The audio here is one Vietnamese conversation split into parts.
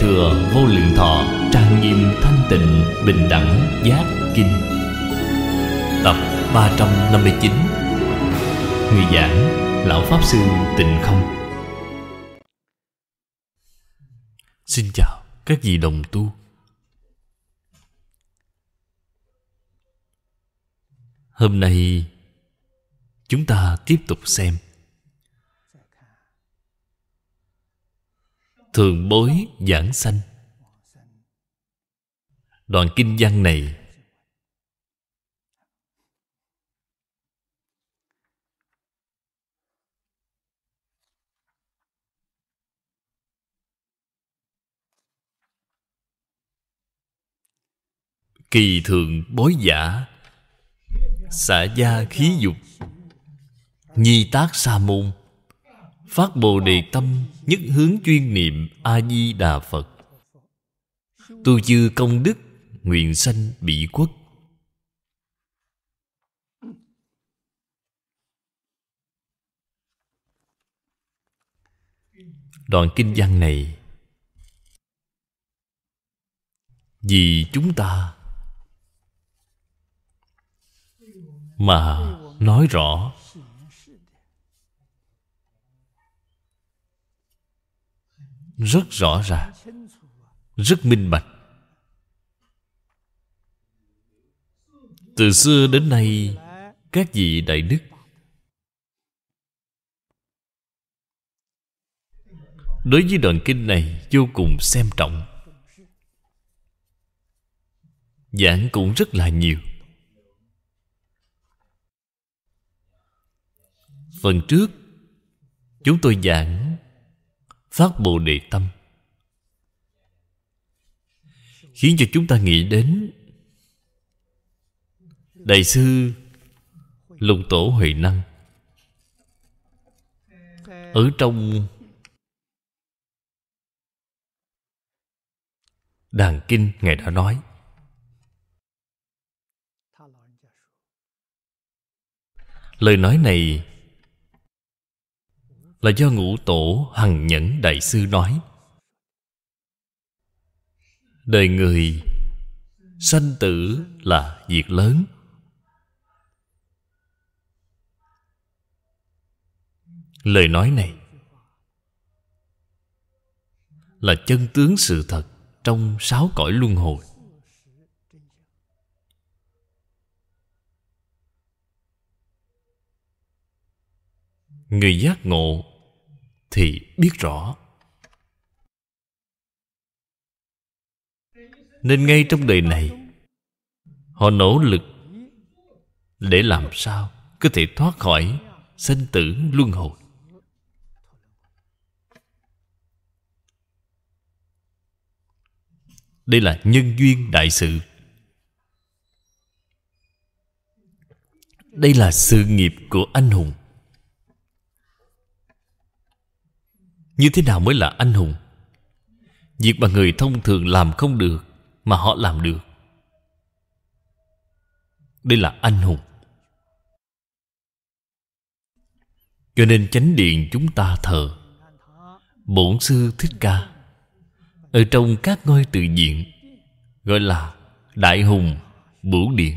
thừa vô lượng thọ trang nghiêm thanh tịnh bình đẳng giác kinh tập 359 người giảng lão pháp sư tịnh không xin chào các vị đồng tu hôm nay chúng ta tiếp tục xem thường bối giảng sanh đoạn kinh văn này kỳ thường bối giả xả gia khí dục nhi tác sa môn phát bồ đề tâm nhất hướng chuyên niệm a di đà phật tu chư công đức nguyện sanh bị quốc đoạn kinh văn này vì chúng ta mà nói rõ rất rõ ràng rất minh bạch từ xưa đến nay các vị đại đức đối với đoạn kinh này vô cùng xem trọng giảng cũng rất là nhiều phần trước chúng tôi giảng phát bồ đề tâm khiến cho chúng ta nghĩ đến đại sư lục tổ huệ năng ở trong đàn kinh ngài đã nói lời nói này là do ngũ tổ hằng nhẫn đại sư nói đời người sanh tử là việc lớn lời nói này là chân tướng sự thật trong sáu cõi luân hồi người giác ngộ thì biết rõ nên ngay trong đời này họ nỗ lực để làm sao có thể thoát khỏi sinh tử luân hồi đây là nhân duyên đại sự đây là sự nghiệp của anh hùng như thế nào mới là anh hùng việc mà người thông thường làm không được mà họ làm được đây là anh hùng cho nên chánh điện chúng ta thờ bổn sư thích ca ở trong các ngôi tự diện gọi là đại hùng bửu điện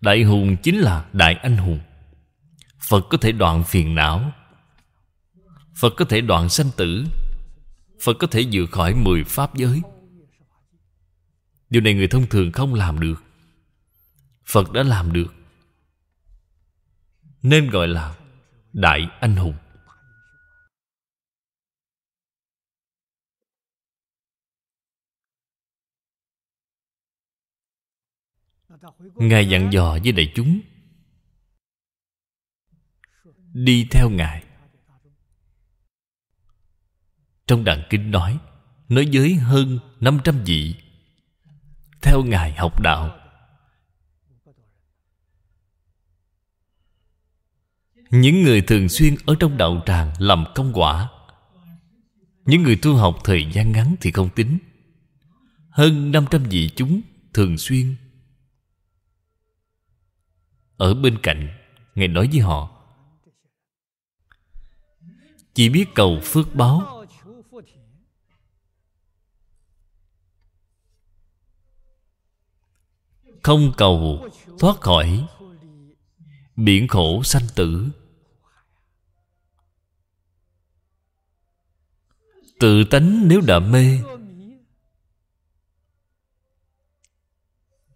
đại hùng chính là đại anh hùng phật có thể đoạn phiền não Phật có thể đoạn sanh tử Phật có thể vượt khỏi mười pháp giới Điều này người thông thường không làm được Phật đã làm được Nên gọi là Đại Anh Hùng Ngài dặn dò với đại chúng Đi theo Ngài trong đàn kinh nói Nói dưới hơn 500 vị Theo Ngài học đạo Những người thường xuyên ở trong đạo tràng làm công quả Những người tu học thời gian ngắn thì không tính Hơn 500 vị chúng thường xuyên Ở bên cạnh Ngài nói với họ Chỉ biết cầu phước báo không cầu thoát khỏi biển khổ sanh tử tự tánh nếu đã mê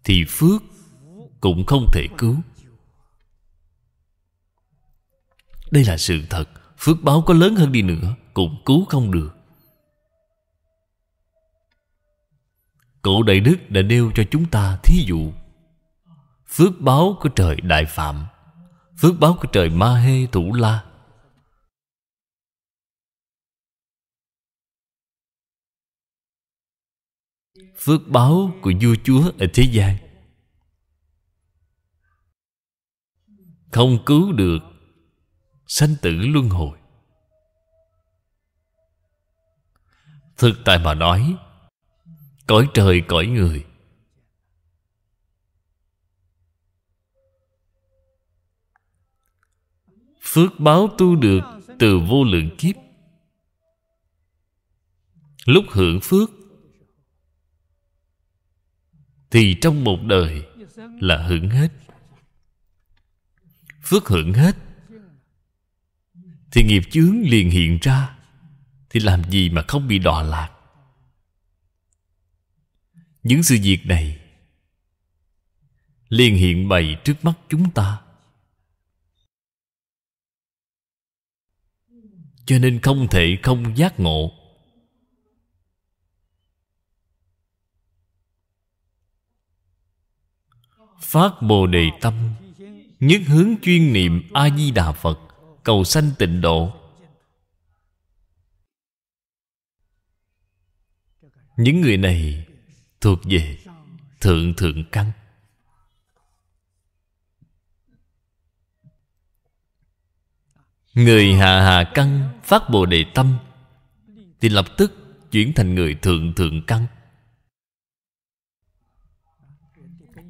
thì phước cũng không thể cứu đây là sự thật phước báo có lớn hơn đi nữa cũng cứu không được cổ đại đức đã nêu cho chúng ta thí dụ phước báo của trời đại phạm phước báo của trời ma hê thủ la phước báo của vua chúa ở thế gian không cứu được sanh tử luân hồi thực tại mà nói cõi trời cõi người phước báo tu được từ vô lượng kiếp lúc hưởng phước thì trong một đời là hưởng hết phước hưởng hết thì nghiệp chướng liền hiện ra thì làm gì mà không bị đọa lạc những sự việc này liền hiện bày trước mắt chúng ta cho nên không thể không giác ngộ phát bồ đề tâm nhất hướng chuyên niệm a di đà phật cầu sanh tịnh độ những người này thuộc về thượng thượng căn Người hạ hạ căn phát bồ đề tâm Thì lập tức chuyển thành người thượng thượng căn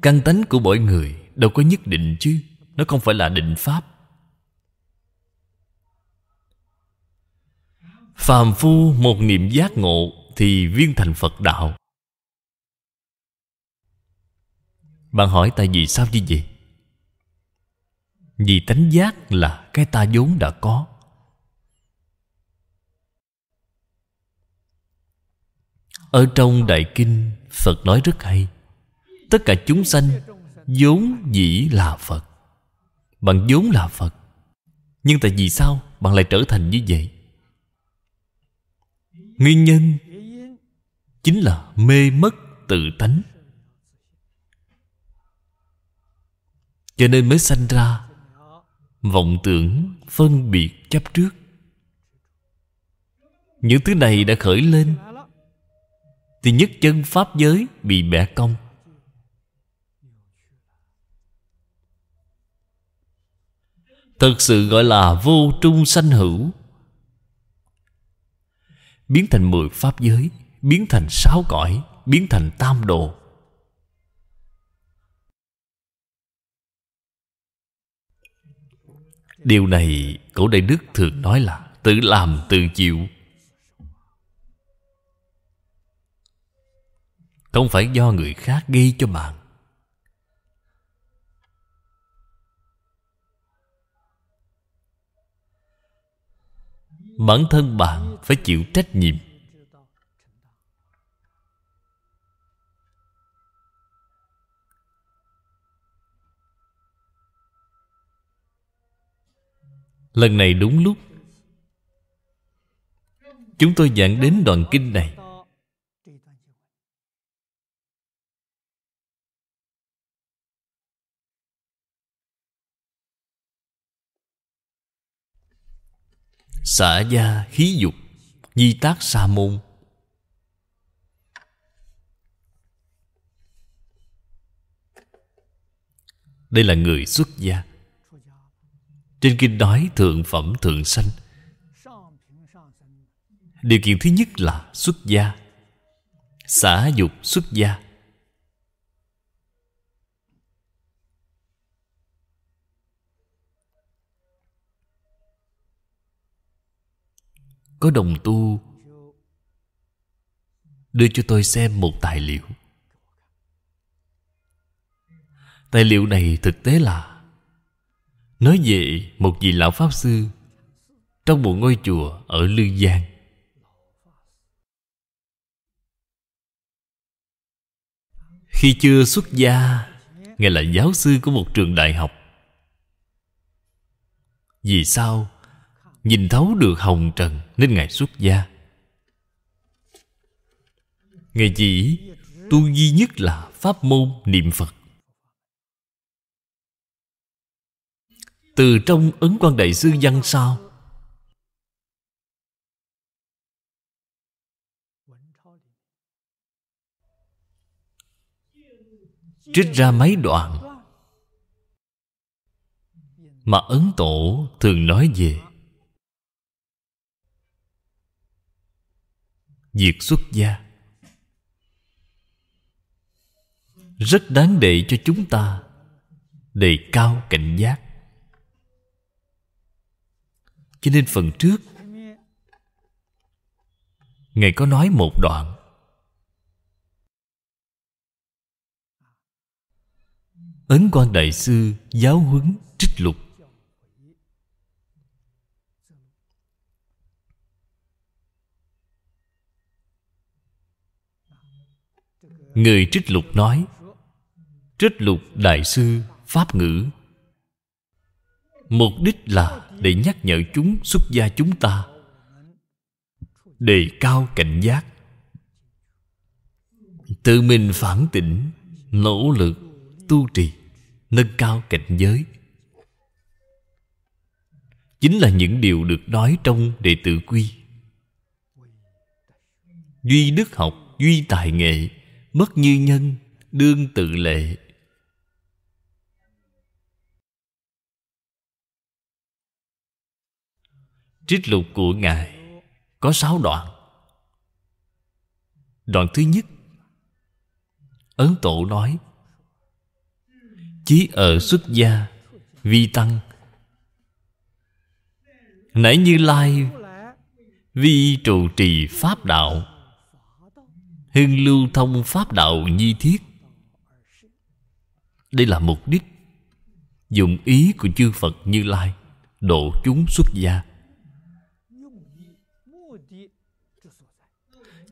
Căn tánh của mỗi người đâu có nhất định chứ Nó không phải là định pháp Phàm phu một niệm giác ngộ Thì viên thành Phật đạo Bạn hỏi tại vì sao như vậy vì tánh giác là cái ta vốn đã có ở trong đại kinh phật nói rất hay tất cả chúng sanh vốn dĩ là phật bạn vốn là phật nhưng tại vì sao bạn lại trở thành như vậy nguyên nhân chính là mê mất tự tánh cho nên mới sanh ra vọng tưởng phân biệt chấp trước những thứ này đã khởi lên thì nhất chân pháp giới bị bẻ cong thật sự gọi là vô trung sanh hữu biến thành mười pháp giới biến thành sáu cõi biến thành tam đồ điều này cổ đại đức thường nói là tự làm tự chịu không phải do người khác gây cho bạn bản thân bạn phải chịu trách nhiệm lần này đúng lúc chúng tôi giảng đến đoạn kinh này xả gia hí dục di tác sa môn đây là người xuất gia trên kinh nói thượng phẩm thượng sanh Điều kiện thứ nhất là xuất gia xả dục xuất gia Có đồng tu Đưa cho tôi xem một tài liệu Tài liệu này thực tế là Nói về một vị lão Pháp Sư Trong một ngôi chùa ở Lư Giang Khi chưa xuất gia Ngài là giáo sư của một trường đại học Vì sao Nhìn thấu được hồng trần Nên Ngài xuất gia Ngài chỉ tu duy nhất là pháp môn niệm Phật từ trong ấn quan đại sư văn sao trích ra mấy đoạn mà ấn tổ thường nói về việc xuất gia rất đáng để cho chúng ta đề cao cảnh giác cho nên phần trước ngài có nói một đoạn ấn quan đại sư giáo huấn trích lục người trích lục nói trích lục đại sư pháp ngữ mục đích là để nhắc nhở chúng xuất gia chúng ta đề cao cảnh giác tự mình phản tỉnh nỗ lực tu trì nâng cao cảnh giới chính là những điều được nói trong đệ tử quy duy đức học duy tài nghệ bất như nhân đương tự lệ Trích lục của Ngài Có sáu đoạn Đoạn thứ nhất Ấn Tổ nói Chí ở xuất gia Vi tăng Nãy Như Lai Vi trụ trì Pháp đạo Hưng lưu thông Pháp đạo nhi thiết Đây là mục đích Dụng ý của chư Phật Như Lai Độ chúng xuất gia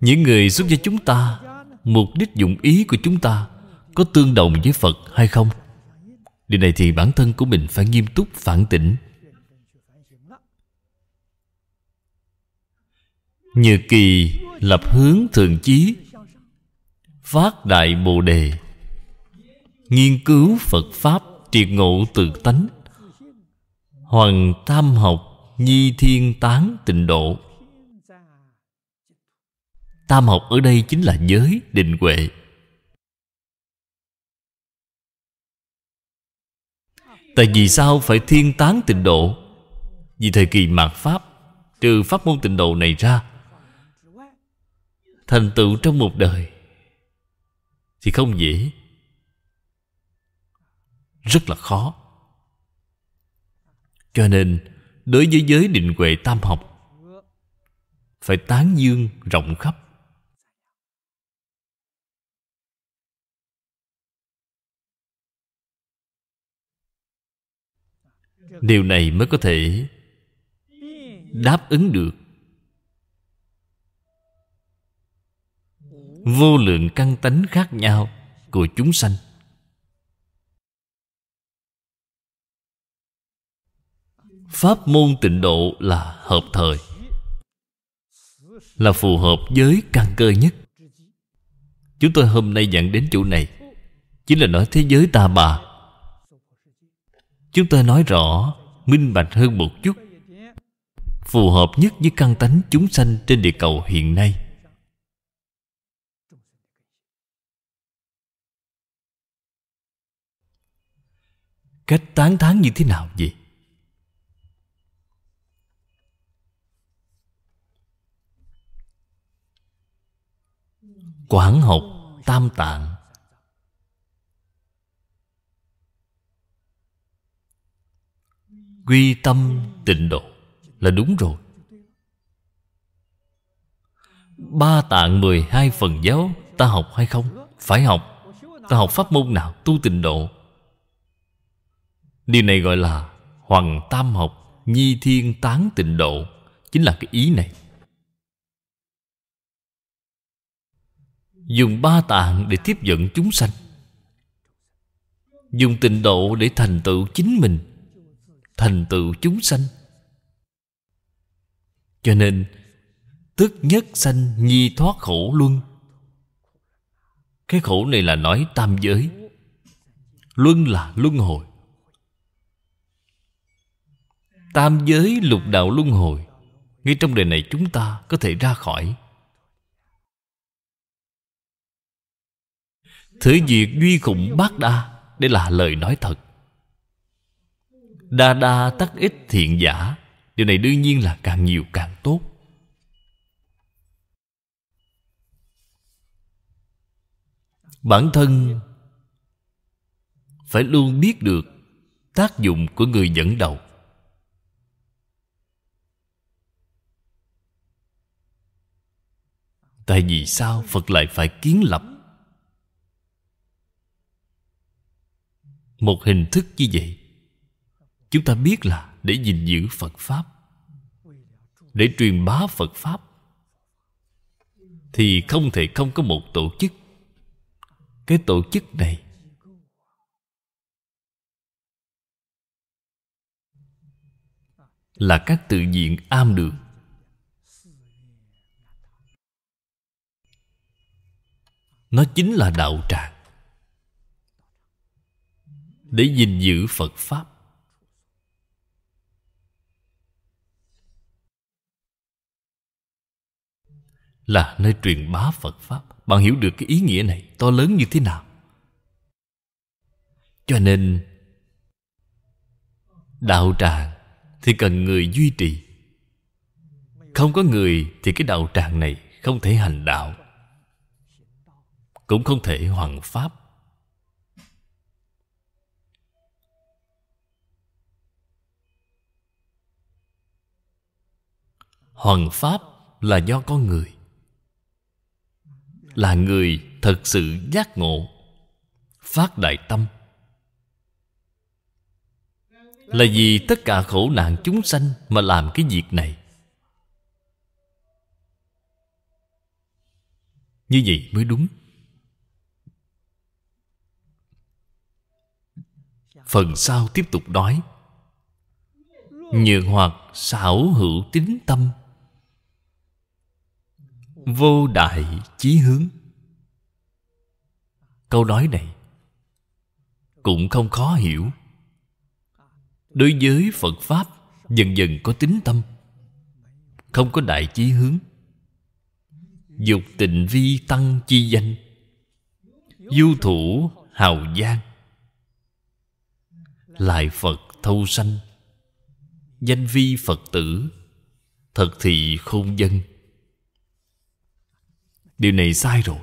những người giúp cho chúng ta mục đích dụng ý của chúng ta có tương đồng với phật hay không điều này thì bản thân của mình phải nghiêm túc phản tỉnh như kỳ lập hướng thường chí phát đại bồ đề nghiên cứu phật pháp triệt ngộ tự tánh hoàng tam học nhi thiên tán tịnh độ tam học ở đây chính là giới định huệ tại vì sao phải thiên tán tịnh độ vì thời kỳ mạt pháp trừ pháp môn tịnh độ này ra thành tựu trong một đời thì không dễ rất là khó cho nên đối với giới định huệ tam học phải tán dương rộng khắp điều này mới có thể đáp ứng được vô lượng căn tánh khác nhau của chúng sanh pháp môn tịnh độ là hợp thời là phù hợp với căn cơ nhất chúng tôi hôm nay dẫn đến chỗ này chính là nói thế giới ta bà chúng ta nói rõ minh bạch hơn một chút phù hợp nhất với căn tánh chúng sanh trên địa cầu hiện nay cách tán thán như thế nào vậy quảng học tam tạng quy tâm tịnh độ là đúng rồi ba tạng mười hai phần giáo ta học hay không? Phải học Ta học pháp môn nào tu tịnh độ Điều này gọi là Hoàng tam học Nhi thiên tán tịnh độ Chính là cái ý này Dùng ba tạng để tiếp dẫn chúng sanh Dùng tịnh độ để thành tựu chính mình thành tựu chúng sanh cho nên tức nhất sanh nhi thoát khổ luân cái khổ này là nói tam giới luân là luân hồi tam giới lục đạo luân hồi ngay trong đời này chúng ta có thể ra khỏi thử việc duy khủng bát đa đây là lời nói thật Đa đa tắc ít thiện giả Điều này đương nhiên là càng nhiều càng tốt Bản thân Phải luôn biết được Tác dụng của người dẫn đầu Tại vì sao Phật lại phải kiến lập Một hình thức như vậy chúng ta biết là để gìn giữ phật pháp để truyền bá phật pháp thì không thể không có một tổ chức cái tổ chức này là các tự diện am đường nó chính là đạo tràng để gìn giữ phật pháp là nơi truyền bá Phật Pháp. Bạn hiểu được cái ý nghĩa này to lớn như thế nào? Cho nên, đạo tràng thì cần người duy trì. Không có người thì cái đạo tràng này không thể hành đạo. Cũng không thể hoàn Pháp. Hoàn Pháp là do con người là người thật sự giác ngộ phát đại tâm là vì tất cả khổ nạn chúng sanh mà làm cái việc này như vậy mới đúng phần sau tiếp tục nói nhượng hoặc xảo hữu tính tâm vô đại chí hướng câu nói này cũng không khó hiểu đối với phật pháp dần dần có tính tâm không có đại chí hướng dục tình vi tăng chi danh du thủ hào giang lại phật thâu sanh danh vi phật tử thật thì khôn dân điều này sai rồi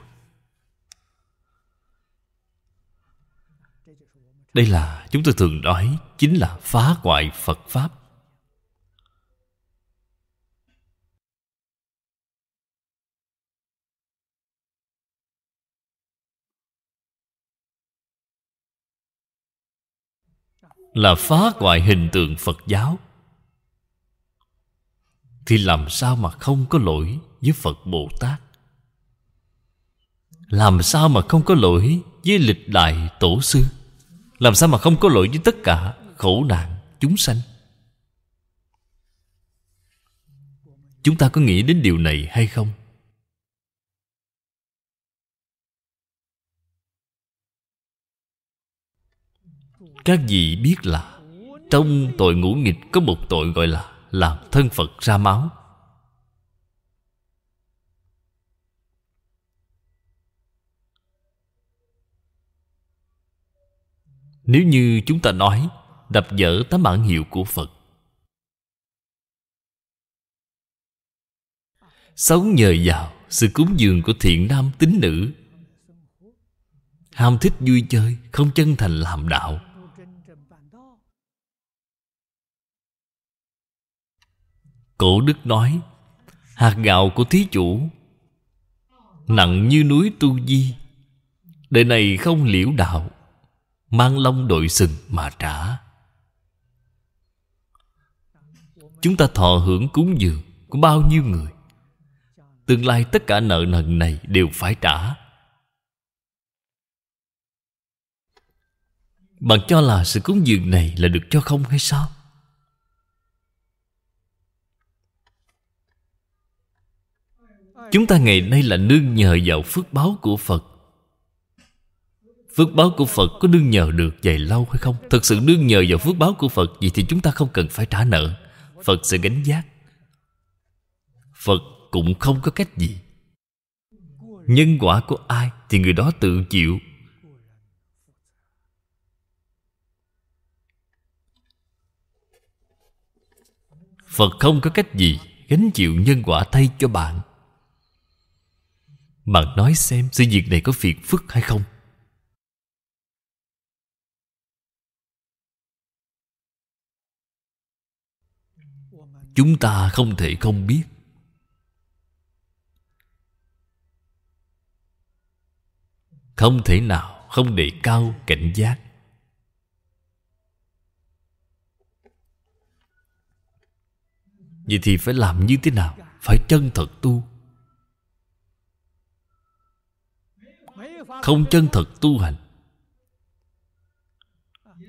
đây là chúng tôi thường nói chính là phá hoại phật pháp là phá hoại hình tượng phật giáo thì làm sao mà không có lỗi với phật bồ tát làm sao mà không có lỗi với lịch đại tổ sư làm sao mà không có lỗi với tất cả khổ nạn chúng sanh chúng ta có nghĩ đến điều này hay không các vị biết là trong tội ngũ nghịch có một tội gọi là làm thân phật ra máu nếu như chúng ta nói đập dở tám bản hiệu của phật sống nhờ vào sự cúng dường của thiện nam tín nữ ham thích vui chơi không chân thành làm đạo cổ đức nói hạt gạo của thí chủ nặng như núi tu di đời này không liễu đạo mang long đội sừng mà trả chúng ta thọ hưởng cúng dường của bao nhiêu người tương lai tất cả nợ nần này đều phải trả bạn cho là sự cúng dường này là được cho không hay sao chúng ta ngày nay là nương nhờ vào phước báo của phật Phước báo của Phật có đương nhờ được dài lâu hay không Thật sự đương nhờ vào phước báo của Phật gì thì chúng ta không cần phải trả nợ Phật sẽ gánh giác Phật cũng không có cách gì Nhân quả của ai Thì người đó tự chịu Phật không có cách gì Gánh chịu nhân quả thay cho bạn Bạn nói xem sự việc này có phiền phức hay không chúng ta không thể không biết không thể nào không đề cao cảnh giác vậy thì phải làm như thế nào phải chân thật tu không chân thật tu hành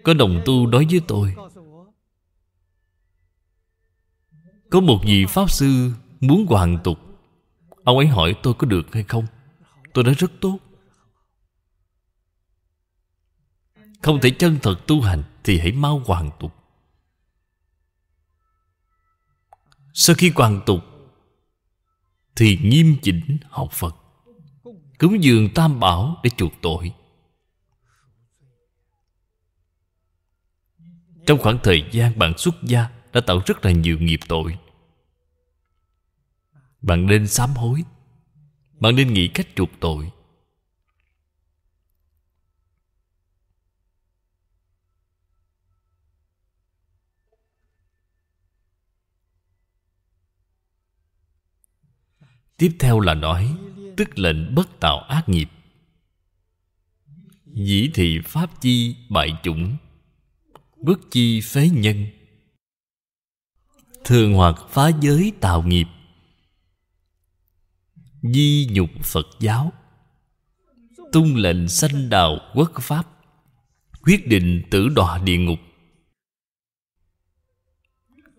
có đồng tu nói với tôi Có một vị Pháp Sư muốn hoàn tục Ông ấy hỏi tôi có được hay không Tôi nói rất tốt Không thể chân thật tu hành Thì hãy mau hoàn tục Sau khi hoàn tục Thì nghiêm chỉnh học Phật Cúng dường tam bảo để chuộc tội Trong khoảng thời gian bạn xuất gia đã tạo rất là nhiều nghiệp tội bạn nên sám hối bạn nên nghĩ cách chuộc tội tiếp theo là nói tức lệnh bất tạo ác nghiệp dĩ thị pháp chi bại chủng bất chi phế nhân thường hoặc phá giới tạo nghiệp di nhục phật giáo tung lệnh sanh đạo quốc pháp quyết định tử đọa địa ngục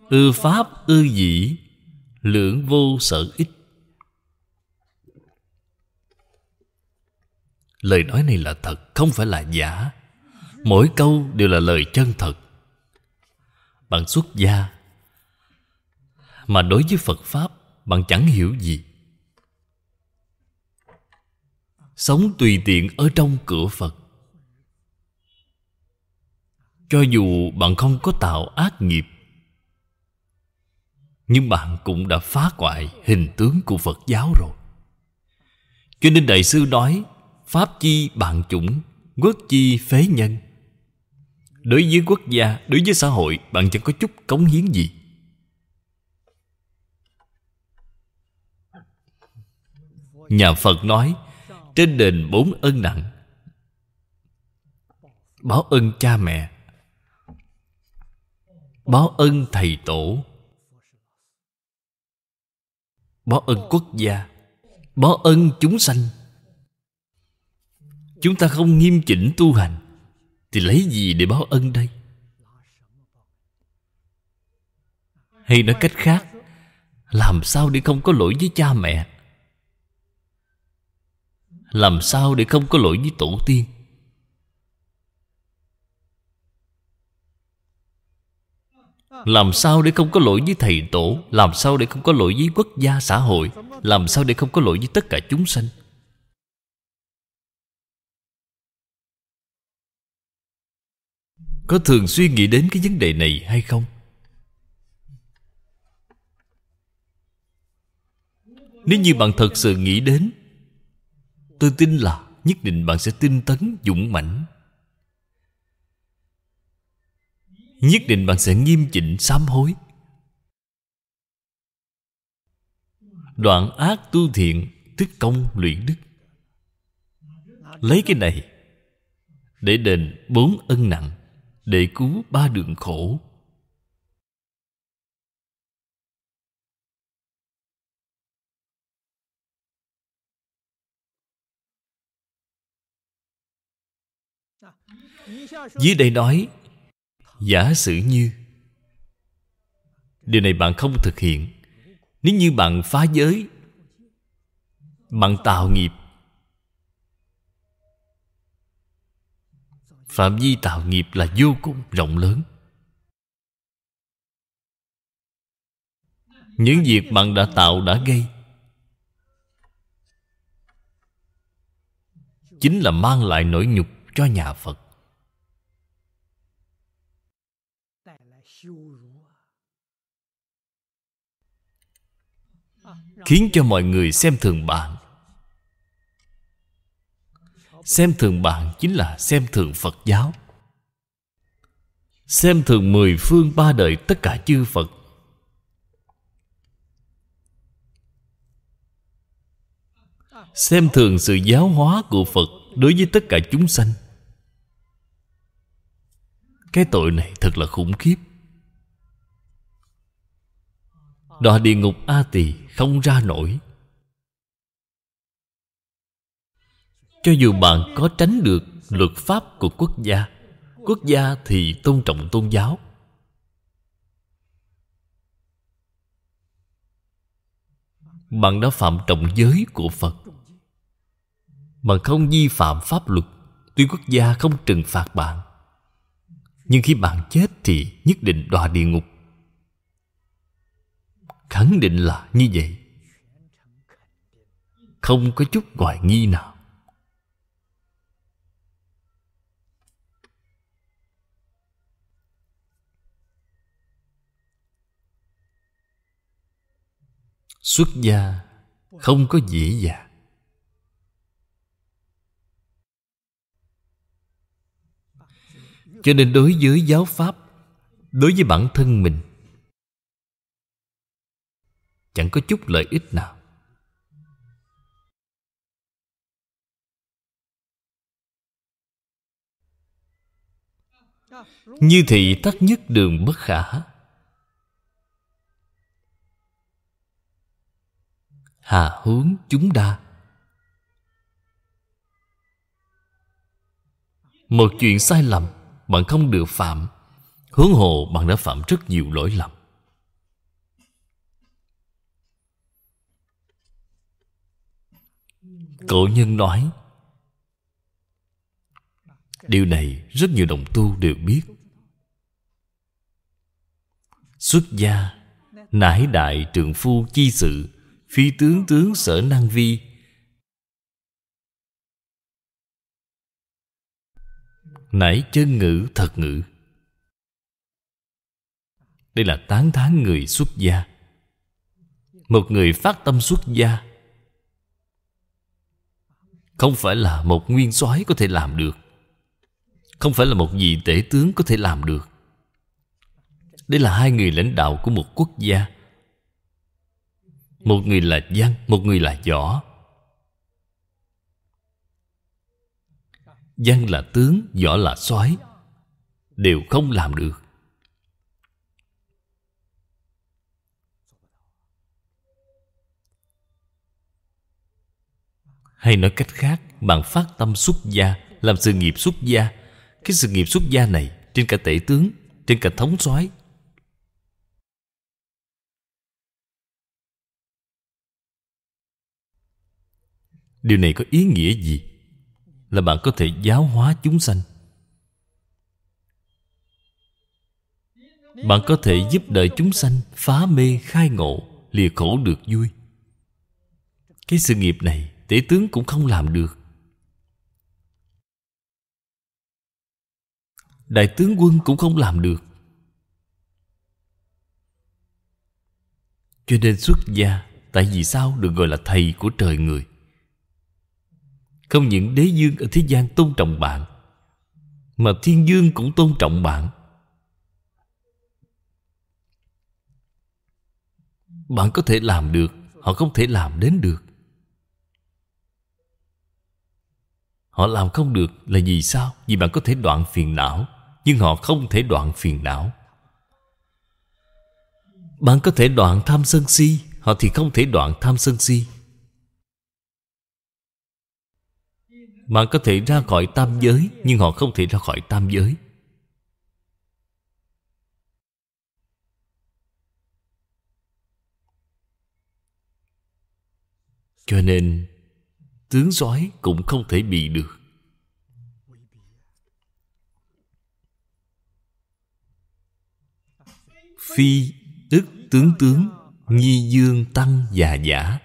ư pháp ư dĩ lưỡng vô sở ích lời nói này là thật không phải là giả mỗi câu đều là lời chân thật bạn xuất gia mà đối với Phật Pháp bạn chẳng hiểu gì. Sống tùy tiện ở trong cửa Phật. Cho dù bạn không có tạo ác nghiệp Nhưng bạn cũng đã phá hoại hình tướng của Phật giáo rồi Cho nên Đại sư nói Pháp chi bạn chủng, quốc chi phế nhân Đối với quốc gia, đối với xã hội Bạn chẳng có chút cống hiến gì Nhà Phật nói Trên đền bốn ân nặng Báo ân cha mẹ Báo ân thầy tổ Báo ân quốc gia Báo ân chúng sanh Chúng ta không nghiêm chỉnh tu hành Thì lấy gì để báo ân đây Hay nói cách khác Làm sao để không có lỗi với cha mẹ làm sao để không có lỗi với tổ tiên Làm sao để không có lỗi với thầy tổ Làm sao để không có lỗi với quốc gia xã hội Làm sao để không có lỗi với tất cả chúng sanh Có thường suy nghĩ đến cái vấn đề này hay không? Nếu như bạn thật sự nghĩ đến tôi tin là nhất định bạn sẽ tinh tấn dũng mãnh nhất định bạn sẽ nghiêm chỉnh sám hối đoạn ác tu thiện tức công luyện đức lấy cái này để đền bốn ân nặng để cứu ba đường khổ dưới đây nói giả sử như điều này bạn không thực hiện nếu như bạn phá giới bạn tạo nghiệp phạm vi tạo nghiệp là vô cùng rộng lớn những việc bạn đã tạo đã gây chính là mang lại nỗi nhục cho nhà phật khiến cho mọi người xem thường bạn xem thường bạn chính là xem thường phật giáo xem thường mười phương ba đời tất cả chư phật xem thường sự giáo hóa của phật đối với tất cả chúng sanh cái tội này thật là khủng khiếp đọa địa ngục a tỳ không ra nổi cho dù bạn có tránh được luật pháp của quốc gia quốc gia thì tôn trọng tôn giáo bạn đã phạm trọng giới của phật bạn không vi phạm pháp luật tuy quốc gia không trừng phạt bạn nhưng khi bạn chết thì nhất định đọa địa ngục khẳng định là như vậy không có chút hoài nghi nào xuất gia không có dễ dàng cho nên đối với giáo pháp đối với bản thân mình chẳng có chút lợi ích nào như thị tắc nhất đường bất khả hà hướng chúng đa một chuyện sai lầm bạn không được phạm hướng hồ bạn đã phạm rất nhiều lỗi lầm cổ nhân nói điều này rất nhiều đồng tu đều biết xuất gia nãi đại trường phu chi sự phi tướng tướng sở năng vi nãy chân ngữ thật ngữ đây là tán thán người xuất gia một người phát tâm xuất gia không phải là một nguyên soái có thể làm được Không phải là một vị tể tướng có thể làm được Đây là hai người lãnh đạo của một quốc gia Một người là văn, một người là võ Văn là tướng, võ là soái Đều không làm được Hay nói cách khác, bạn phát tâm xuất gia, làm sự nghiệp xuất gia. Cái sự nghiệp xuất gia này trên cả tể tướng, trên cả thống soái, Điều này có ý nghĩa gì? Là bạn có thể giáo hóa chúng sanh Bạn có thể giúp đỡ chúng sanh phá mê khai ngộ Lìa khổ được vui Cái sự nghiệp này tể tướng cũng không làm được đại tướng quân cũng không làm được cho nên xuất gia tại vì sao được gọi là thầy của trời người không những đế dương ở thế gian tôn trọng bạn mà thiên dương cũng tôn trọng bạn bạn có thể làm được họ không thể làm đến được Họ làm không được là vì sao? Vì bạn có thể đoạn phiền não, nhưng họ không thể đoạn phiền não. Bạn có thể đoạn tham sân si, họ thì không thể đoạn tham sân si. Bạn có thể ra khỏi tam giới, nhưng họ không thể ra khỏi tam giới. Cho nên tướng soái cũng không thể bị được phi ức tướng tướng nhi dương tăng già giả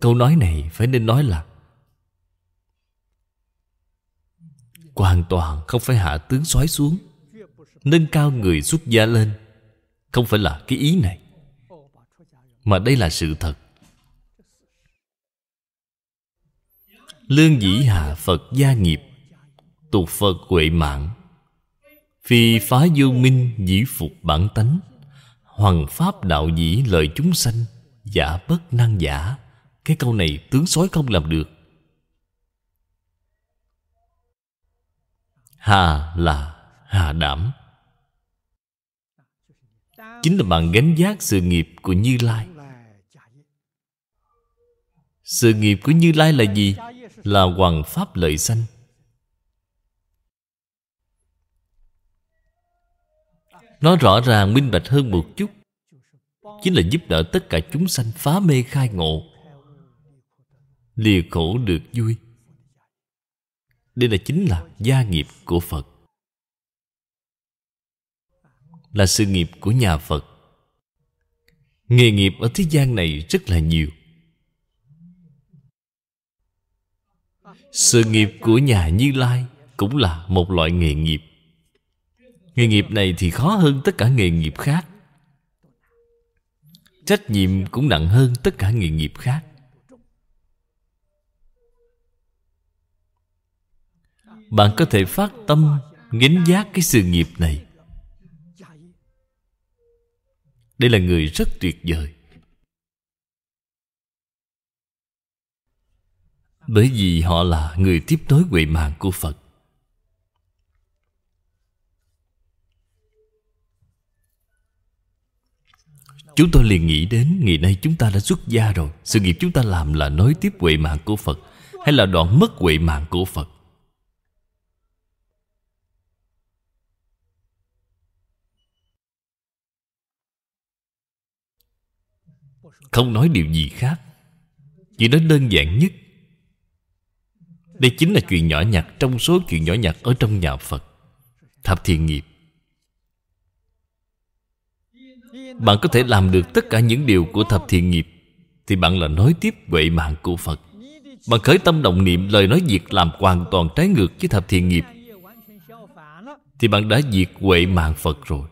câu nói này phải nên nói là hoàn toàn không phải hạ tướng soái xuống nâng cao người xuất gia lên không phải là cái ý này mà đây là sự thật Lương dĩ hạ Phật gia nghiệp Tục Phật huệ mạng Phi phá vô minh dĩ phục bản tánh Hoàng pháp đạo dĩ lợi chúng sanh Giả bất năng giả Cái câu này tướng sói không làm được Hà là hà đảm Chính là bạn gánh giác sự nghiệp của Như Lai Sự nghiệp của Như Lai là gì? là hoàng pháp lợi sanh nó rõ ràng minh bạch hơn một chút chính là giúp đỡ tất cả chúng sanh phá mê khai ngộ lìa khổ được vui đây là chính là gia nghiệp của phật là sự nghiệp của nhà phật nghề nghiệp ở thế gian này rất là nhiều sự nghiệp của nhà như lai cũng là một loại nghề nghiệp nghề nghiệp này thì khó hơn tất cả nghề nghiệp khác trách nhiệm cũng nặng hơn tất cả nghề nghiệp khác bạn có thể phát tâm gánh giác cái sự nghiệp này đây là người rất tuyệt vời bởi vì họ là người tiếp nối huệ mạng của Phật. Chúng tôi liền nghĩ đến ngày nay chúng ta đã xuất gia rồi Sự nghiệp chúng ta làm là nối tiếp huệ mạng của Phật Hay là đoạn mất huệ mạng của Phật Không nói điều gì khác Chỉ nói đơn giản nhất đây chính là chuyện nhỏ nhặt Trong số chuyện nhỏ nhặt ở trong nhà Phật Thập thiện nghiệp Bạn có thể làm được tất cả những điều của thập thiện nghiệp Thì bạn là nói tiếp huệ mạng của Phật Bạn khởi tâm động niệm lời nói việc làm hoàn toàn trái ngược với thập thiện nghiệp Thì bạn đã diệt huệ mạng Phật rồi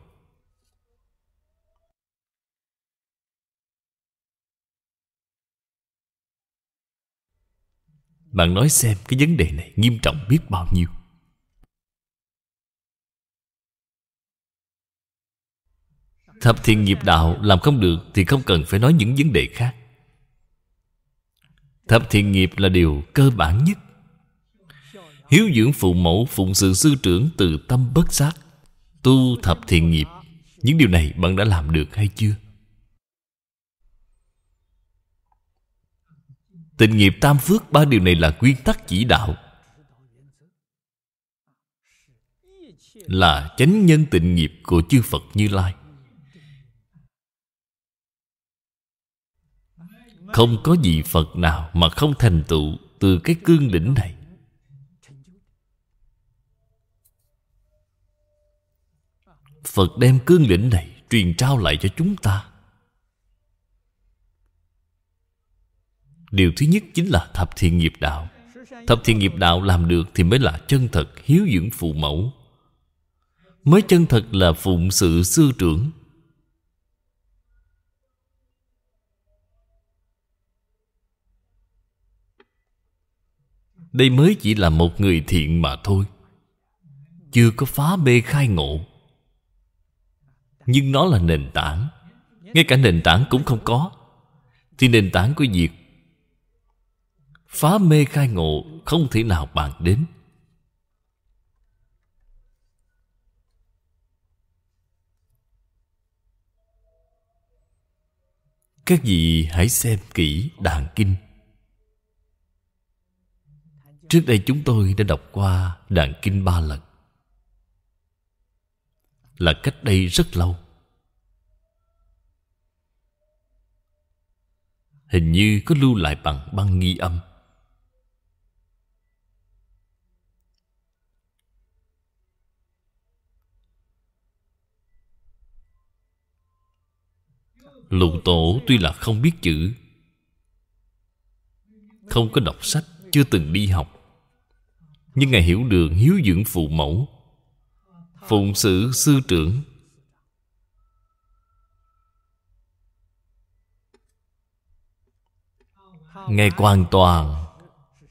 Bạn nói xem cái vấn đề này nghiêm trọng biết bao nhiêu Thập thiện nghiệp đạo làm không được Thì không cần phải nói những vấn đề khác Thập thiện nghiệp là điều cơ bản nhất Hiếu dưỡng phụ mẫu phụng sự sư trưởng từ tâm bất giác Tu thập thiện nghiệp Những điều này bạn đã làm được hay chưa? Tịnh nghiệp tam phước ba điều này là nguyên tắc chỉ đạo Là chánh nhân tịnh nghiệp của chư Phật Như Lai Không có gì Phật nào mà không thành tựu từ cái cương đỉnh này Phật đem cương lĩnh này truyền trao lại cho chúng ta Điều thứ nhất chính là thập thiện nghiệp đạo Thập thiện nghiệp đạo làm được thì mới là chân thật hiếu dưỡng phụ mẫu Mới chân thật là phụng sự sư trưởng Đây mới chỉ là một người thiện mà thôi Chưa có phá bê khai ngộ Nhưng nó là nền tảng Ngay cả nền tảng cũng không có Thì nền tảng của việc Phá mê khai ngộ không thể nào bàn đến Các vị hãy xem kỹ Đàn Kinh Trước đây chúng tôi đã đọc qua Đàn Kinh ba lần Là cách đây rất lâu Hình như có lưu lại bằng băng nghi âm Lụ tổ tuy là không biết chữ Không có đọc sách Chưa từng đi học Nhưng Ngài hiểu đường hiếu dưỡng phụ mẫu Phụng sự sư trưởng Ngài hoàn toàn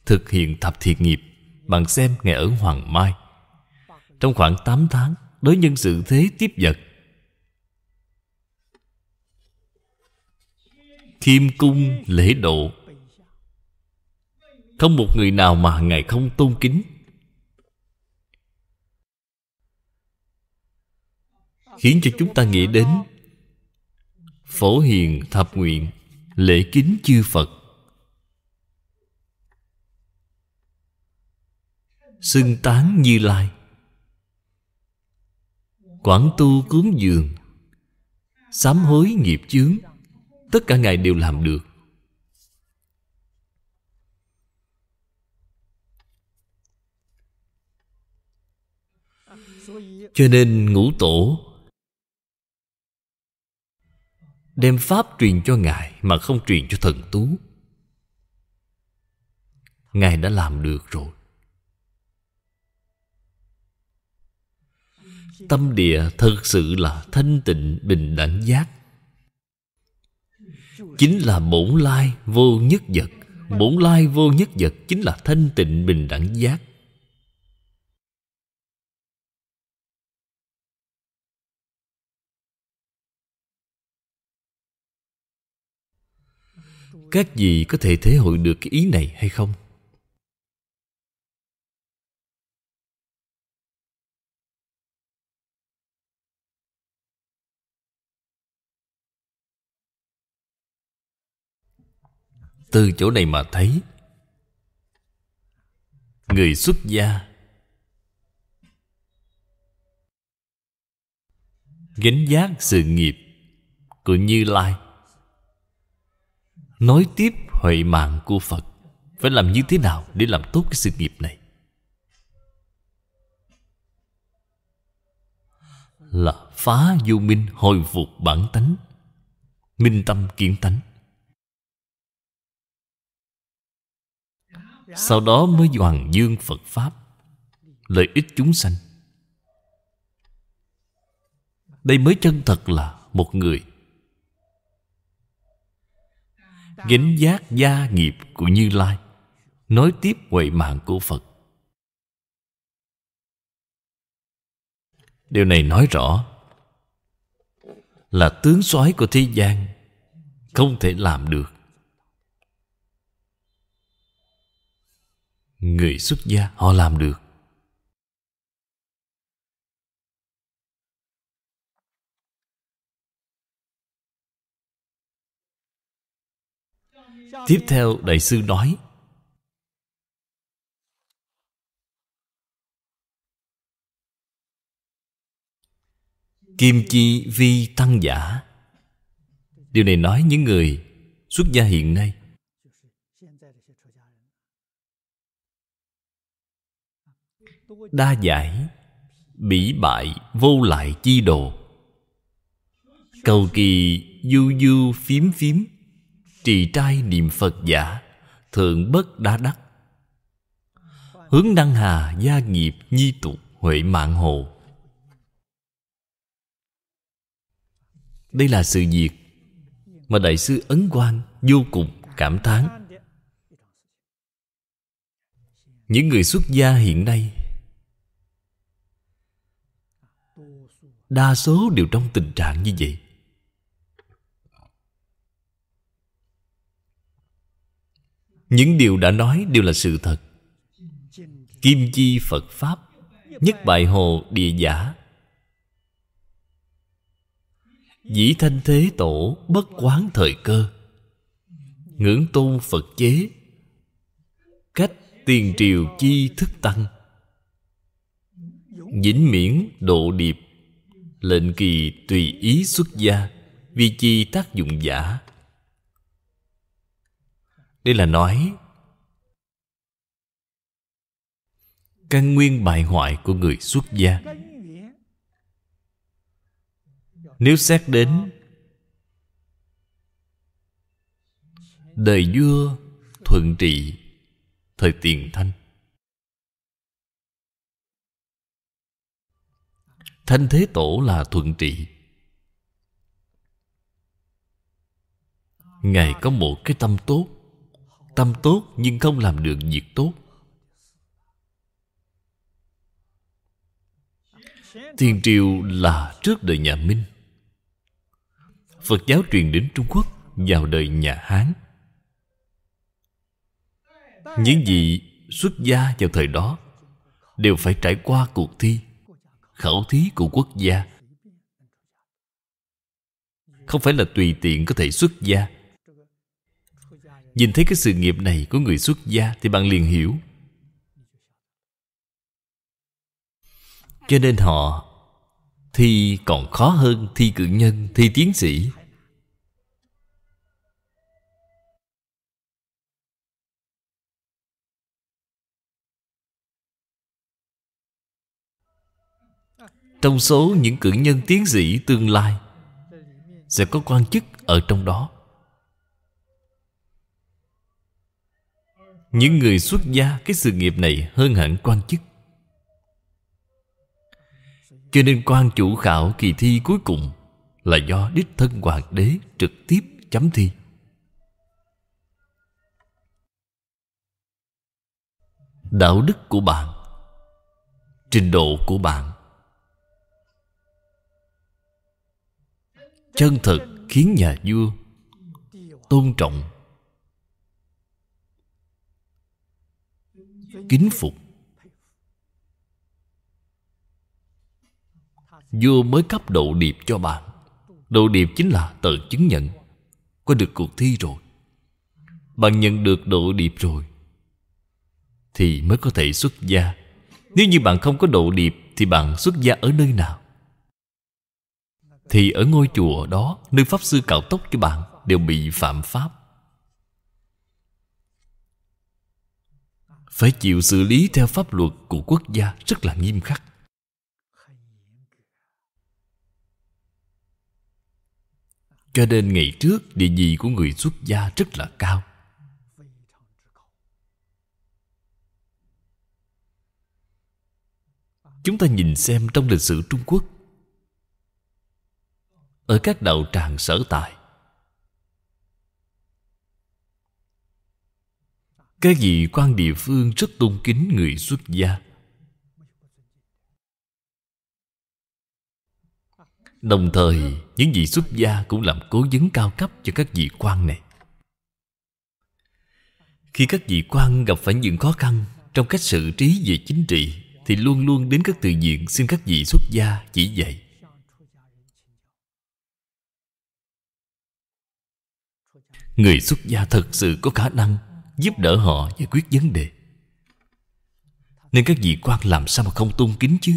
Thực hiện thập thiện nghiệp bằng xem Ngài ở Hoàng Mai Trong khoảng 8 tháng Đối nhân sự thế tiếp vật thiêm cung lễ độ không một người nào mà ngài không tôn kính khiến cho chúng ta nghĩ đến phổ hiền thập nguyện lễ kính chư phật xưng tán như lai quảng tu cúng dường sám hối nghiệp chướng tất cả ngài đều làm được cho nên ngũ tổ đem pháp truyền cho ngài mà không truyền cho thần tú ngài đã làm được rồi tâm địa thật sự là thanh tịnh bình đẳng giác chính là bổn lai vô nhất vật bổn lai vô nhất vật chính là thanh tịnh bình đẳng giác các vị có thể thể hội được cái ý này hay không từ chỗ này mà thấy người xuất gia gánh giác sự nghiệp của như lai nói tiếp huệ mạng của phật phải làm như thế nào để làm tốt cái sự nghiệp này là phá vô minh hồi phục bản tánh minh tâm kiến tánh Dạ. Sau đó mới hoàng dương Phật Pháp Lợi ích chúng sanh Đây mới chân thật là một người Gánh giác gia nghiệp của Như Lai Nói tiếp huệ mạng của Phật Điều này nói rõ Là tướng soái của thế gian Không thể làm được người xuất gia họ làm được tiếp theo đại sư nói kim chi vi tăng giả điều này nói những người xuất gia hiện nay đa giải bỉ bại vô lại chi đồ cầu kỳ du du phím phím trì trai niệm phật giả thượng bất đa đắc hướng đăng hà gia nghiệp nhi tục huệ mạng hồ đây là sự việc mà đại sư ấn quang vô cùng cảm thán những người xuất gia hiện nay đa số đều trong tình trạng như vậy những điều đã nói đều là sự thật kim chi phật pháp nhất bài hồ địa giả dĩ thanh thế tổ bất quán thời cơ ngưỡng tôn phật chế cách tiền triều chi thức tăng vĩnh miễn độ điệp lệnh kỳ tùy ý xuất gia vi chi tác dụng giả đây là nói căn nguyên bại hoại của người xuất gia nếu xét đến đời vua thuận trị thời tiền thanh Thanh Thế Tổ là thuận trị Ngài có một cái tâm tốt Tâm tốt nhưng không làm được việc tốt Thiên triều là trước đời nhà Minh Phật giáo truyền đến Trung Quốc vào đời nhà Hán Những vị xuất gia vào thời đó Đều phải trải qua cuộc thi khảo thí của quốc gia không phải là tùy tiện có thể xuất gia nhìn thấy cái sự nghiệp này của người xuất gia thì bạn liền hiểu cho nên họ thi còn khó hơn thi cử nhân thi tiến sĩ Trong số những cử nhân tiến sĩ tương lai Sẽ có quan chức ở trong đó Những người xuất gia cái sự nghiệp này hơn hẳn quan chức Cho nên quan chủ khảo kỳ thi cuối cùng Là do đích thân hoàng đế trực tiếp chấm thi Đạo đức của bạn Trình độ của bạn chân thật khiến nhà vua tôn trọng kính phục vua mới cấp độ điệp cho bạn độ điệp chính là tờ chứng nhận có được cuộc thi rồi bạn nhận được độ điệp rồi thì mới có thể xuất gia nếu như bạn không có độ điệp thì bạn xuất gia ở nơi nào thì ở ngôi chùa đó nơi pháp sư cạo tóc cho bạn đều bị phạm pháp phải chịu xử lý theo pháp luật của quốc gia rất là nghiêm khắc cho nên ngày trước địa vị của người xuất gia rất là cao chúng ta nhìn xem trong lịch sử trung quốc ở các đầu tràng sở tại các vị quan địa phương rất tôn kính người xuất gia đồng thời những vị xuất gia cũng làm cố vấn cao cấp cho các vị quan này khi các vị quan gặp phải những khó khăn trong cách xử trí về chính trị thì luôn luôn đến các từ diện xin các vị xuất gia chỉ dạy người xuất gia thật sự có khả năng giúp đỡ họ giải quyết vấn đề nên các vị quan làm sao mà không tôn kính chứ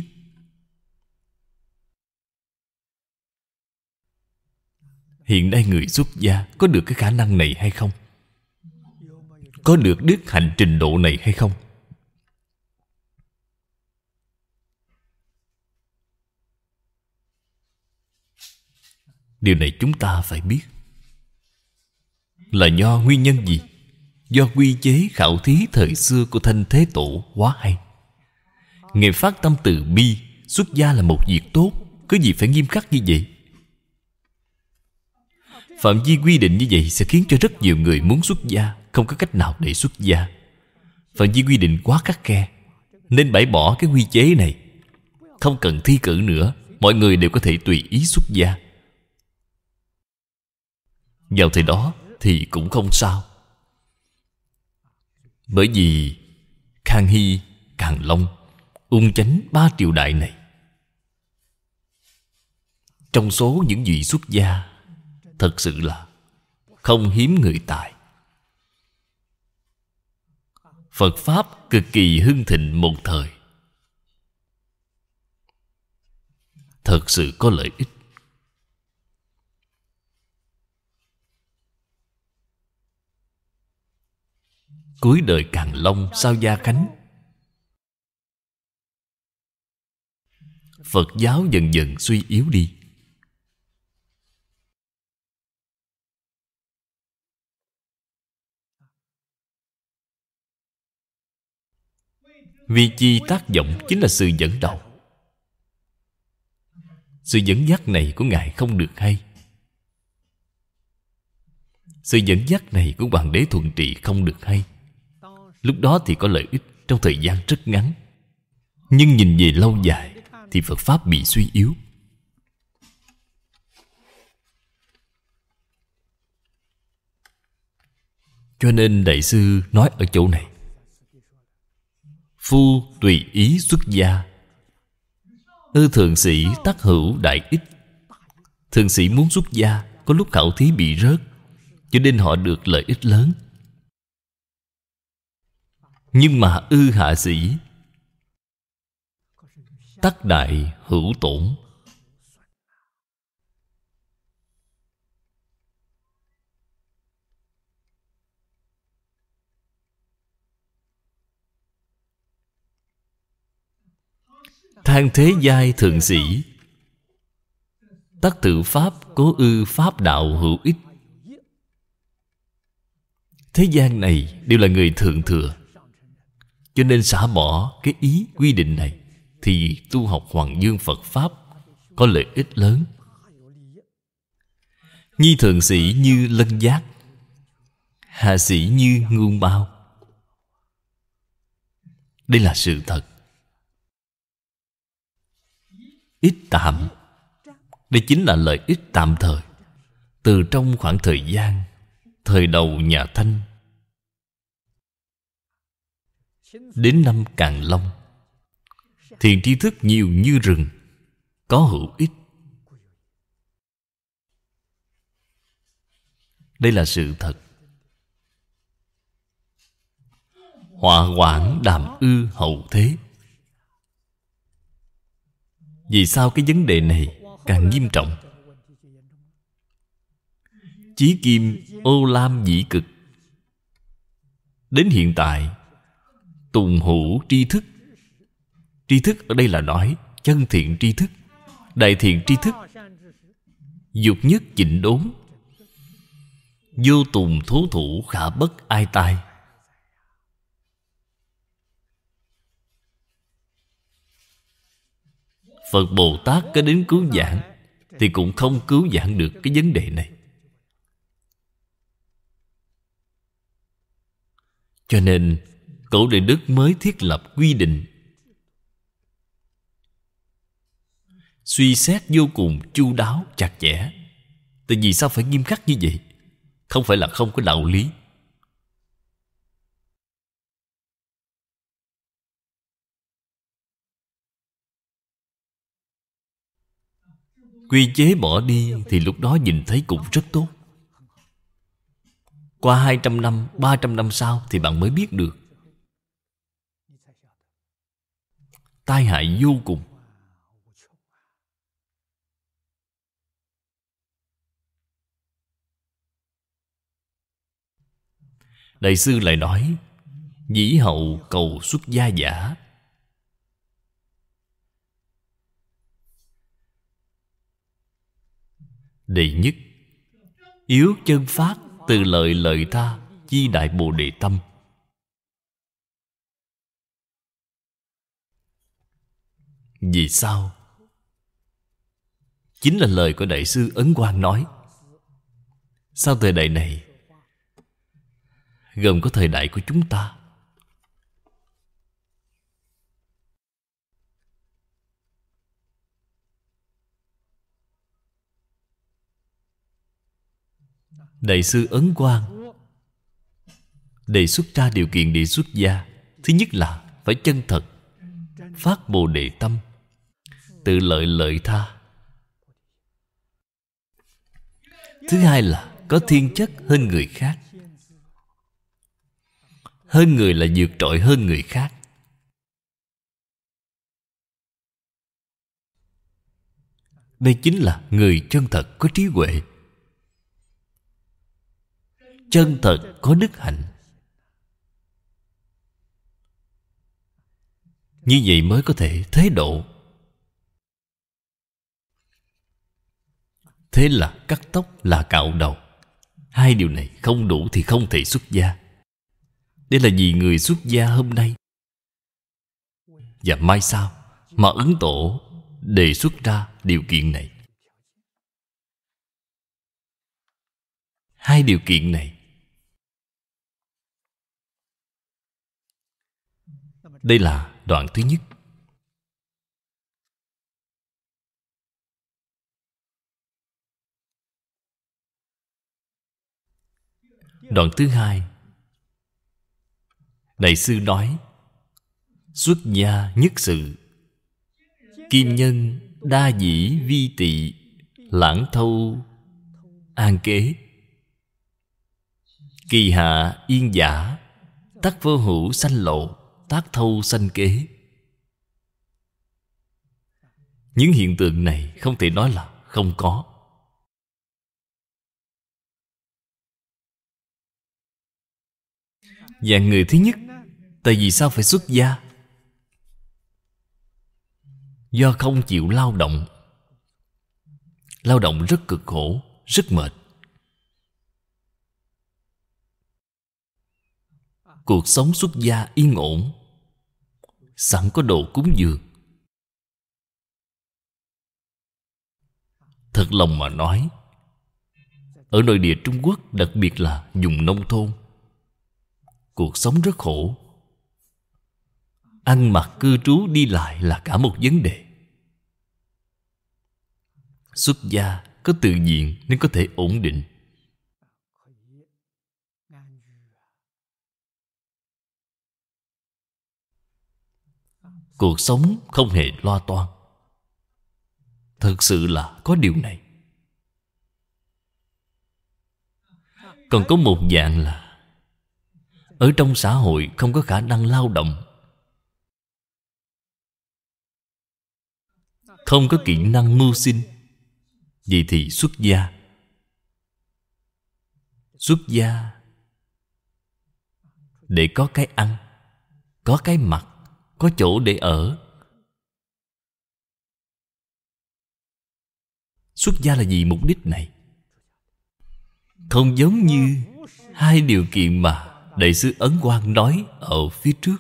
hiện nay người xuất gia có được cái khả năng này hay không có được đức hạnh trình độ này hay không điều này chúng ta phải biết là do nguyên nhân gì do quy chế khảo thí thời xưa của thanh thế tổ quá hay nghề phát tâm từ bi xuất gia là một việc tốt cứ gì phải nghiêm khắc như vậy phạm vi quy định như vậy sẽ khiến cho rất nhiều người muốn xuất gia không có cách nào để xuất gia phạm vi quy định quá khắc khe nên bãi bỏ cái quy chế này không cần thi cử nữa mọi người đều có thể tùy ý xuất gia vào thời đó thì cũng không sao bởi vì khang hy càng long ung chánh ba triều đại này trong số những vị xuất gia thật sự là không hiếm người tài phật pháp cực kỳ hưng thịnh một thời thật sự có lợi ích cuối đời càng long sao gia khánh phật giáo dần dần suy yếu đi vi chi tác dụng chính là sự dẫn đầu sự dẫn dắt này của ngài không được hay sự dẫn dắt này của hoàng đế thuận trị không được hay lúc đó thì có lợi ích trong thời gian rất ngắn nhưng nhìn về lâu dài thì phật pháp bị suy yếu cho nên đại sư nói ở chỗ này phu tùy ý xuất gia ư thường sĩ tác hữu đại ích thường sĩ muốn xuất gia có lúc khảo thí bị rớt cho nên họ được lợi ích lớn nhưng mà ư hạ sĩ tắc đại hữu tổn thang thế giai thượng sĩ tắc tự pháp cố ư pháp đạo hữu ích thế gian này đều là người thượng thừa cho nên xả bỏ cái ý quy định này thì tu học hoàng dương phật pháp có lợi ích lớn nhi thường sĩ như lân giác hà sĩ như nguồn bao đây là sự thật ít tạm đây chính là lợi ích tạm thời từ trong khoảng thời gian thời đầu nhà thanh Đến năm càn Long Thiền tri thức nhiều như rừng Có hữu ích Đây là sự thật hòa quản đàm ư hậu thế Vì sao cái vấn đề này càng nghiêm trọng Chí kim ô lam dĩ cực Đến hiện tại tùng hữu tri thức tri thức ở đây là nói chân thiện tri thức đại thiện tri thức dục nhất chỉnh đốn vô tùng thú thủ khả bất ai tai phật bồ tát có đến cứu giảng thì cũng không cứu giảng được cái vấn đề này cho nên cổ đại đức mới thiết lập quy định suy xét vô cùng chu đáo chặt chẽ tại vì sao phải nghiêm khắc như vậy không phải là không có đạo lý quy chế bỏ đi thì lúc đó nhìn thấy cũng rất tốt qua 200 năm, 300 năm sau thì bạn mới biết được tai hại vô cùng đại sư lại nói dĩ hậu cầu xuất gia giả đệ nhất yếu chân phát từ lợi lợi tha chi đại bồ đề tâm Vì sao? Chính là lời của Đại sư Ấn Quang nói Sao thời đại này Gồm có thời đại của chúng ta Đại sư Ấn Quang Đề xuất ra điều kiện để xuất gia Thứ nhất là phải chân thật Phát bồ đề tâm tự lợi lợi tha thứ hai là có thiên chất hơn người khác hơn người là vượt trội hơn người khác đây chính là người chân thật có trí huệ chân thật có đức hạnh như vậy mới có thể thế độ thế là cắt tóc là cạo đầu hai điều này không đủ thì không thể xuất gia đây là vì người xuất gia hôm nay và mai sau mà ấn tổ đề xuất ra điều kiện này hai điều kiện này đây là đoạn thứ nhất Đoạn thứ hai Đại sư nói Xuất gia nhất sự Kim nhân đa dĩ vi tị Lãng thâu An kế Kỳ hạ yên giả Tắc vô hữu sanh lộ Tác thâu sanh kế Những hiện tượng này không thể nói là không có và người thứ nhất tại vì sao phải xuất gia do không chịu lao động lao động rất cực khổ rất mệt cuộc sống xuất gia yên ổn sẵn có đồ cúng dường thật lòng mà nói ở nội địa trung quốc đặc biệt là vùng nông thôn cuộc sống rất khổ ăn mặc cư trú đi lại là cả một vấn đề xuất gia có tự nhiên nên có thể ổn định cuộc sống không hề lo toan thật sự là có điều này còn có một dạng là ở trong xã hội không có khả năng lao động không có kỹ năng mưu sinh vậy thì xuất gia xuất gia để có cái ăn có cái mặc có chỗ để ở xuất gia là vì mục đích này không giống như hai điều kiện mà Đại sư Ấn Quang nói ở phía trước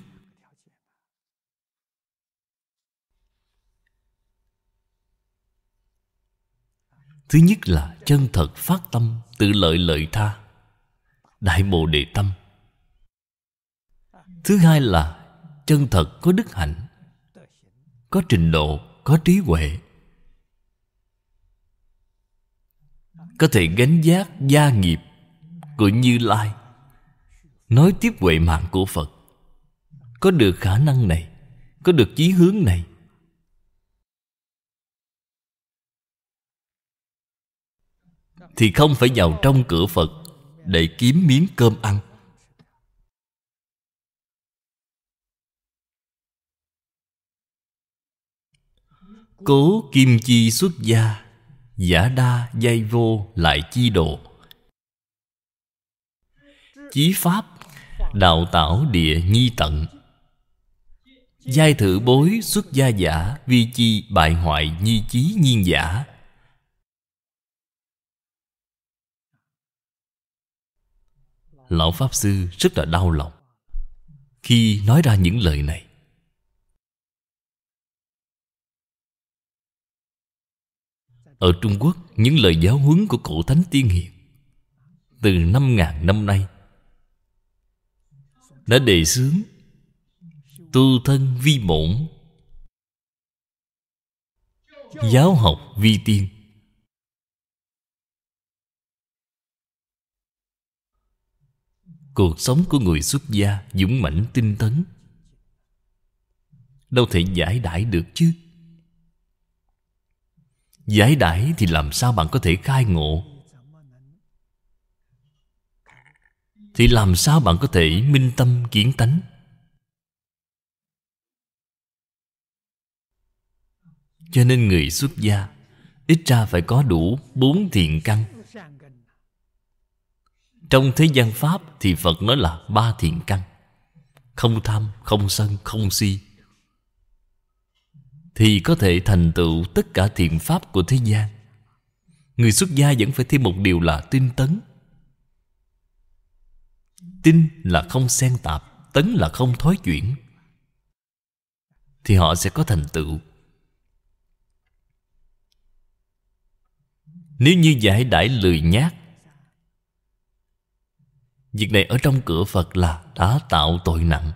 Thứ nhất là chân thật phát tâm Tự lợi lợi tha Đại Bồ Đề Tâm Thứ hai là chân thật có đức hạnh Có trình độ, có trí huệ Có thể gánh giác gia nghiệp của Như Lai nói tiếp huệ mạng của phật có được khả năng này có được chí hướng này thì không phải vào trong cửa phật để kiếm miếng cơm ăn cố kim chi xuất gia giả đa dây vô lại chi độ chí pháp Đạo tảo địa nhi tận Giai thử bối xuất gia giả Vi chi bại hoại nhi chí nhiên giả Lão Pháp Sư rất là đau lòng Khi nói ra những lời này Ở Trung Quốc, những lời giáo huấn của cổ Thánh Tiên Hiền Từ năm ngàn năm nay đã đề xướng tu thân vi bổn giáo học vi tiên cuộc sống của người xuất gia dũng mãnh tinh tấn đâu thể giải đãi được chứ giải đãi thì làm sao bạn có thể khai ngộ thì làm sao bạn có thể minh tâm kiến tánh cho nên người xuất gia ít ra phải có đủ bốn thiện căn trong thế gian pháp thì phật nói là ba thiện căn không tham không sân không si thì có thể thành tựu tất cả thiện pháp của thế gian người xuất gia vẫn phải thêm một điều là tinh tấn tin là không xen tạp tấn là không thói chuyển thì họ sẽ có thành tựu nếu như giải đãi lười nhác việc này ở trong cửa phật là đã tạo tội nặng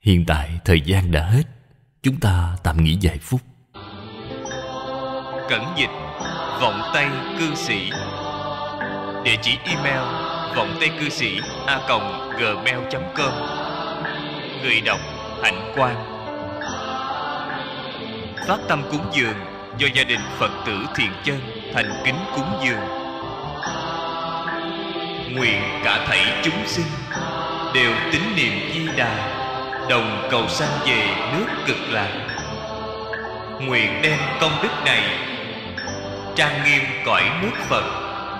hiện tại thời gian đã hết chúng ta tạm nghỉ vài phút cẩn dịch vọng tay cư sĩ địa chỉ email vọng tây cư sĩ a gmail com người đọc hạnh quang phát tâm cúng dường do gia đình phật tử thiện chân thành kính cúng dường nguyện cả thảy chúng sinh đều tín niệm di đà đồng cầu sanh về nước cực lạc nguyện đem công đức này trang nghiêm cõi nước phật